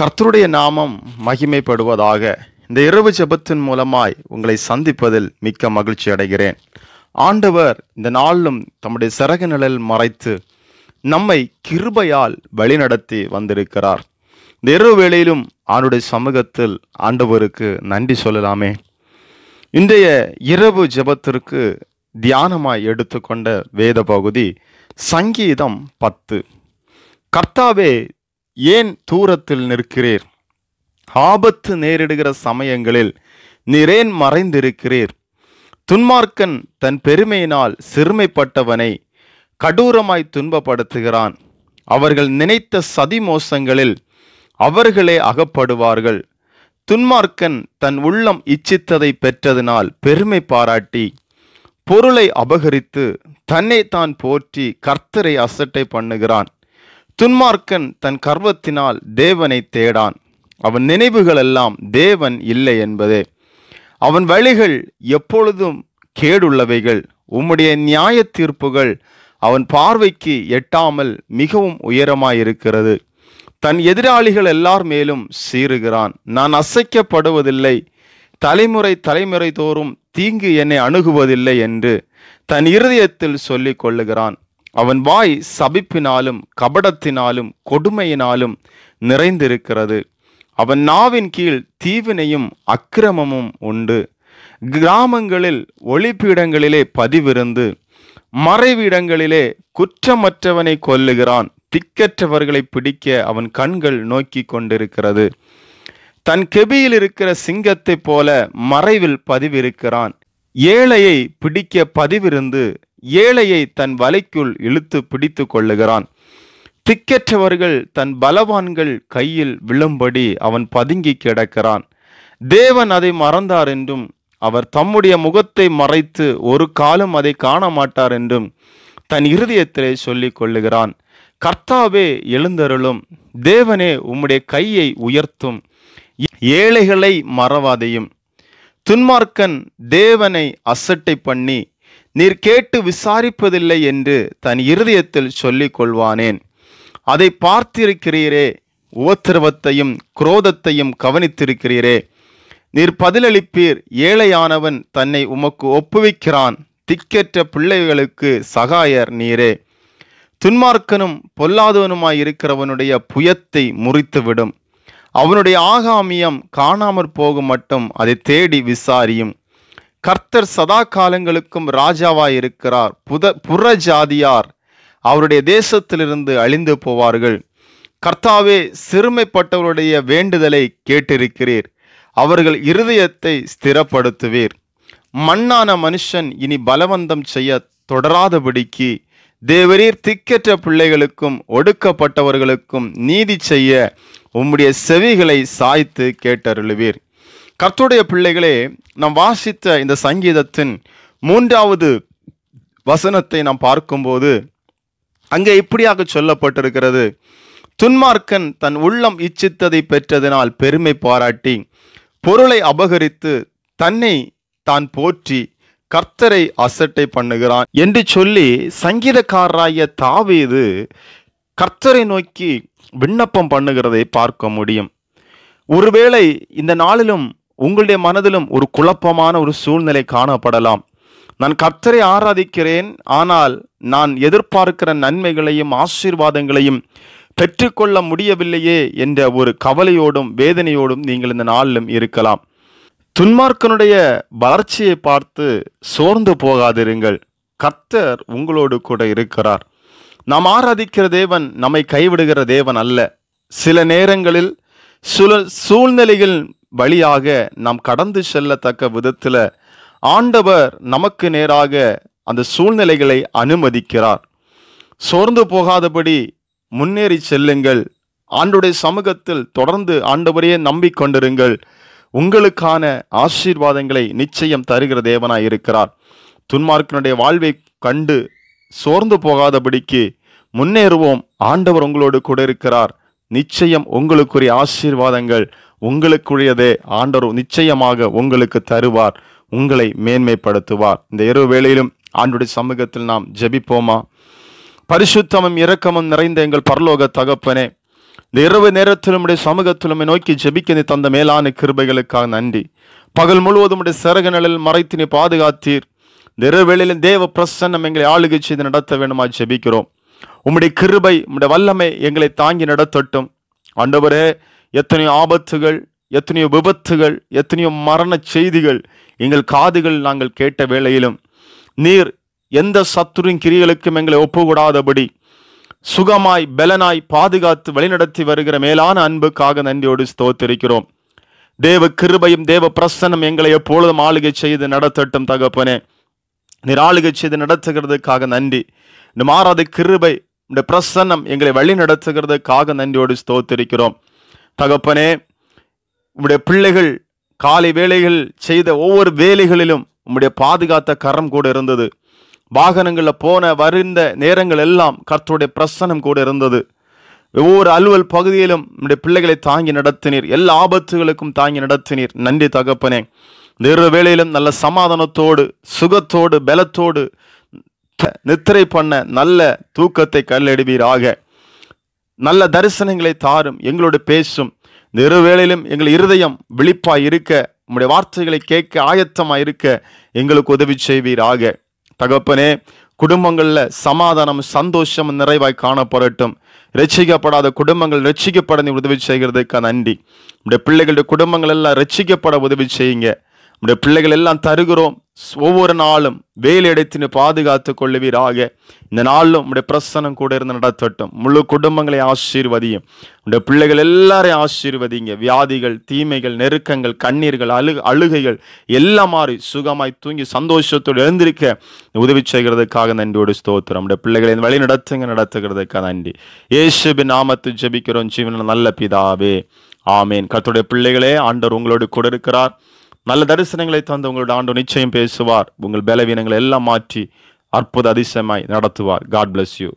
கர்த்தருடைய நாமம் மகிமைப்படுவதாக இந்த இரவு ஜபத்தின் மூலமாய் உங்களை சந்திப்பதில் மிக்க மகிழ்ச்சி அடைகிறேன் ஆண்டவர் இந்த நாளிலும் தம்முடைய சிறகு நிழல் மறைத்து நம்மை கிருபையால் வழிநடத்தி வந்திருக்கிறார் இந்த இரவு வேளையிலும் ஆண்டுடைய சமூகத்தில் ஆண்டவருக்கு நன்றி சொல்லலாமே இன்றைய இரவு ஜபத்திற்கு தியானமாய் எடுத்துக்கொண்ட வேத பகுதி சங்கீதம் பத்து கர்த்தாவே ஏன் தூரத்தில் நிற்கிறீர் ஆபத்து நேரிடுகிற சமயங்களில் நிறேன் மறைந்திருக்கிறீர் துன்மார்க்கன் தன் பெருமையினால் சிறுமைப்பட்டவனை கடூரமாய் துன்பப்படுத்துகிறான் அவர்கள் நினைத்த சதி மோசங்களில் அவர்களே அகப்படுவார்கள் துன்மார்க்கன் தன் உள்ளம் இச்சித்ததை பெற்றதினால் பெருமை பாராட்டி பொருளை அபகரித்து தன்னை தான் போற்றி கர்த்தரை அசட்டை பண்ணுகிறான் துன்மார்க்கன் தன் கர்வத்தினால் தேவனை தேடான் அவன் நினைவுகள் எல்லாம் தேவன் இல்லை என்பதே அவன் வழிகள் எப்பொழுதும் கேடுள்ளவைகள் உம்முடைய நியாய தீர்ப்புகள் அவன் பார்வைக்கு எட்டாமல் மிகவும் உயரமாயிருக்கிறது தன் எதிராளிகள் எல்லார் மேலும் சீறுகிறான் நான் அசைக்கப்படுவதில்லை தலைமுறை தலைமுறை தோறும் தீங்கு என்னை அணுகுவதில்லை என்று தன் இருதயத்தில் சொல்லிக் கொள்ளுகிறான் அவன் வாய் சபிப்பினாலும் கபடத்தினாலும் கொடுமையினாலும் நிறைந்திருக்கிறது அவன் நாவின் கீழ் தீவினையும் அக்கிரமமும் உண்டு கிராமங்களில் ஒளிப்பீடங்களிலே பதிவிருந்து மறைவிடங்களிலே குற்றமற்றவனை கொல்லுகிறான் திக்கற்றவர்களை பிடிக்க அவன் கண்கள் நோக்கி கொண்டிருக்கிறது தன் கெபியில் இருக்கிற சிங்கத்தைப் போல மறைவில் பதிவிருக்கிறான் ஏழையை பிடிக்க பதிவிருந்து ஏழையை தன் வலைக்குள் இழுத்து பிடித்து கொள்ளுகிறான் திக்கற்றவர்கள் தன் பலவான்கள் கையில் விழும்படி அவன் பதுங்கி கிடக்கிறான் தேவன் அதை மறந்தார் என்றும் அவர் தம்முடைய முகத்தை மறைத்து ஒரு காலம் அதை காண மாட்டார் என்றும் தன் இருதயத்திலே சொல்லிக் கொள்ளுகிறான் கர்த்தாவே எழுந்தருளும் தேவனே உம்முடைய கையை உயர்த்தும் ஏழைகளை மறவாதையும் துன்மார்க்கன் தேவனை அசட்டை பண்ணி நீர் கேட்டு விசாரிப்பதில்லை என்று தன் இருதயத்தில் சொல்லிக் கொள்வானேன் அதை பார்த்திருக்கிறீரே உபத்திரவத்தையும் குரோதத்தையும் கவனித்திருக்கிறீரே நீர் பதிலளிப்பீர் ஏழையானவன் தன்னை உமக்கு ஒப்புவிக்கிறான் திக்கற்ற பிள்ளைகளுக்கு சகாயர் நீரே துன்மார்க்கனும் பொல்லாதவனுமாயிருக்கிறவனுடைய புயத்தை முறித்துவிடும் அவனுடைய ஆகாமியம் காணாமற் போகும் மட்டும் அதை தேடி விசாரியும் கர்த்தர் சதா காலங்களுக்கும் ராஜாவாய் இருக்கிறார் புத புற ஜாதியார் அவருடைய தேசத்திலிருந்து அழிந்து போவார்கள் கர்த்தாவே சிறுமைப்பட்டவருடைய வேண்டுதலை கேட்டிருக்கிறீர் அவர்கள் இருதயத்தை ஸ்திரப்படுத்துவீர் மண்ணான மனுஷன் இனி பலவந்தம் செய்ய தொடராதபடிக்கு தேவரீர் திக்கற்ற பிள்ளைகளுக்கும் ஒடுக்கப்பட்டவர்களுக்கும் நீதி செய்ய உம்முடைய செவிகளை சாய்த்து கேட்டருளுவீர் கர்த்துடைய பிள்ளைகளே நாம் வாசித்த இந்த சங்கீதத்தின் மூன்றாவது வசனத்தை நாம் பார்க்கும்போது அங்கே இப்படியாக சொல்லப்பட்டிருக்கிறது துன்மார்க்கன் தன் உள்ளம் இச்சித்ததை பெற்றதினால் பெருமை பாராட்டி பொருளை அபகரித்து தன்னை தான் போற்றி கர்த்தரை அசட்டை பண்ணுகிறான் என்று சொல்லி சங்கீதக்காரராய தாவீது கர்த்தரை நோக்கி விண்ணப்பம் பண்ணுகிறதை பார்க்க முடியும் ஒருவேளை இந்த நாளிலும் உங்களுடைய மனதிலும் ஒரு குழப்பமான ஒரு சூழ்நிலை காணப்படலாம் நான் கர்த்தரை ஆராதிக்கிறேன் ஆனால் நான் எதிர்பார்க்கிற நன்மைகளையும் ஆசீர்வாதங்களையும் பெற்றுக்கொள்ள முடியவில்லையே என்ற ஒரு கவலையோடும் வேதனையோடும் நீங்கள் இந்த நாளிலும் இருக்கலாம் துன்மார்க்கனுடைய வளர்ச்சியை பார்த்து சோர்ந்து போகாதிருங்கள் கர்த்தர் உங்களோடு கூட இருக்கிறார் நாம் ஆராதிக்கிற தேவன் நம்மை கைவிடுகிற தேவன் அல்ல சில நேரங்களில் சுல சூழ்நிலைகள் வழியாக நாம் கடந்து செல்லத்தக்க விதத்தில் ஆண்டவர் நமக்கு நேராக அந்த சூழ்நிலைகளை அனுமதிக்கிறார் சோர்ந்து போகாதபடி முன்னேறி செல்லுங்கள் ஆண்டுடைய சமூகத்தில் தொடர்ந்து ஆண்டவரையே நம்பிக்கொண்டிருங்கள் உங்களுக்கான ஆசீர்வாதங்களை நிச்சயம் தருகிற தேவனாய் இருக்கிறார் துன்மார்க்கனுடைய வாழ்வை கண்டு சோர்ந்து போகாதபடிக்கு முன்னேறுவோம் ஆண்டவர் உங்களோடு கூட இருக்கிறார் நிச்சயம் உங்களுக்குரிய ஆசீர்வாதங்கள் உங்களுக்குரியதே ஆண்டவர் நிச்சயமாக உங்களுக்கு தருவார் உங்களை மேன்மைப்படுத்துவார் இந்த இரவு வேளையிலும் ஆண்டுடைய சமூகத்தில் நாம் ஜெபிப்போமா பரிசுத்தமும் இரக்கமும் நிறைந்த எங்கள் பரலோக தகப்பனே இந்த இரவு நேரத்திலும் சமூகத்திலும் சமூகத்திலுமே நோக்கி ஜபிக்க நீ தந்த மேலான கிருபைகளுக்காக நன்றி பகல் முழுவதும் உடைய சிறகு நிழலில் மறைத்து நீ பாதுகாத்தீர் இந்த இரவு வேளையிலும் தேவ பிரசன்னம் எங்களை ஆளுகை செய்து நடத்த வேண்டுமா ஜெபிக்கிறோம் உம்முடைய கிருபை உம்முடைய வல்லமை எங்களை தாங்கி நடத்தட்டும் ஆண்டவரே எத்தனையோ ஆபத்துகள் எத்தனையோ விபத்துகள் எத்தனையோ மரண செய்திகள் எங்கள் காதுகள் நாங்கள் கேட்ட வேளையிலும் நீர் எந்த சத்துருவின் கிரிகளுக்கும் எங்களை ஒப்புக்கூடாதபடி சுகமாய் பலனாய் பாதுகாத்து வழிநடத்தி வருகிற மேலான அன்புக்காக நன்றியோடு ஸ்தோத்திருக்கிறோம் தேவ கிருபையும் தேவ பிரசனம் எங்களை எப்பொழுதும் ஆளுகை செய்து நடத்தட்டும் தகப்பனே நீர் ஆளுகை செய்து நடத்துகிறதுக்காக நன்றி இந்த மாறாத கிருபை உடைய பிரசன்னம் எங்களை வழி நடத்துகிறதுக்காக நன்றியோடு ஸ்தோத்திருக்கிறோம் தகப்பனே உம்முடைய பிள்ளைகள் காலை வேலைகள் செய்த ஒவ்வொரு வேலைகளிலும் உம்முடைய பாதுகாத்த கரம் கூட இருந்தது வாகனங்களில் போன வருந்த நேரங்கள் எல்லாம் கர்த்தருடைய பிரசனம் கூட இருந்தது ஒவ்வொரு அலுவல் பகுதியிலும் உடைய பிள்ளைகளை தாங்கி நடத்தினீர் எல்லா ஆபத்துகளுக்கும் தாங்கி நடத்தினீர் நன்றி தகப்பனே நிறுவ வேலையிலும் நல்ல சமாதானத்தோடு சுகத்தோடு பலத்தோடு நித்திரை பண்ண நல்ல தூக்கத்தை கல்லெடுவீராக நல்ல தரிசனங்களை தாரும் எங்களோடு பேசும் நிறுவேளையிலும் எங்கள் இருதயம் விழிப்பாய் இருக்க உங்களுடைய வார்த்தைகளை கேட்க ஆயத்தமாக இருக்க எங்களுக்கு உதவி செய்வீராக தகப்பனே குடும்பங்களில் சமாதானம் சந்தோஷம் நிறைவாய் காணப்படட்டும் ரசிக்கப்படாத குடும்பங்கள் ரசிக்கப்பட நீ உதவி செய்கிறதுக்கு நன்றி நம்முடைய பிள்ளைகளுடைய குடும்பங்கள் எல்லாம் ரசிக்கப்பட உதவி செய்யுங்க நம்முடைய பிள்ளைகள் எல்லாம் தருகிறோம் ஒவ்வொரு நாளும் வேலை இடத்தினு பாதுகாத்து கொள்ளுவீராக இந்த நாளும் உடைய பிரசனம் கூட இருந்து நடத்தட்டும் முழு குடும்பங்களை ஆசீர்வதியும் உடைய பிள்ளைகள் எல்லாரையும் ஆசீர்வதிங்க வியாதிகள் தீமைகள் நெருக்கங்கள் கண்ணீர்கள் அழு அழுகைகள் எல்லாம் மாறி சுகமாய் தூங்கி சந்தோஷத்தோடு எழுந்திருக்க உதவி செய்கிறதுக்காக நன்றியோடு ஸ்தோத்திரம் உடைய பிள்ளைகளை வழி நடத்துங்க நடத்துகிறதுக்காக நன்றி ஏசுபி நாமத்து ஜபிக்கிறோம் ஜீவன நல்ல பிதாவே ஆமேன் கத்துடைய பிள்ளைகளே ஆண்டவர் உங்களோடு கூட இருக்கிறார் நல்ல தரிசனங்களை தந்து உங்களோட ஆண்டு நிச்சயம் பேசுவார் உங்கள் பலவீனங்களை எல்லாம் மாற்றி அற்புத அதிசயமாய் நடத்துவார் காட் பிளஸ் யூ